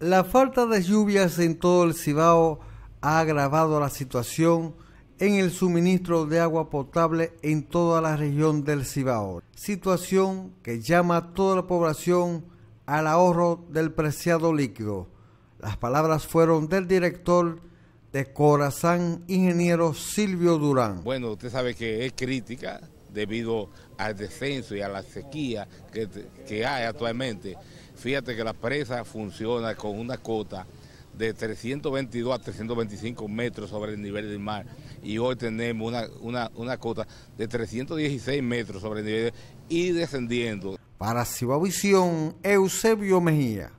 La falta de lluvias en todo el Cibao ha agravado la situación en el suministro de agua potable en toda la región del Cibao, situación que llama a toda la población al ahorro del preciado líquido. Las palabras fueron del director de Corazán, ingeniero Silvio Durán. Bueno, usted sabe que es crítica debido al descenso y a la sequía que, que hay actualmente Fíjate que la presa funciona con una cota de 322 a 325 metros sobre el nivel del mar y hoy tenemos una, una, cota de 316 metros sobre el nivel y descendiendo. Para Visión, Eusebio Mejía.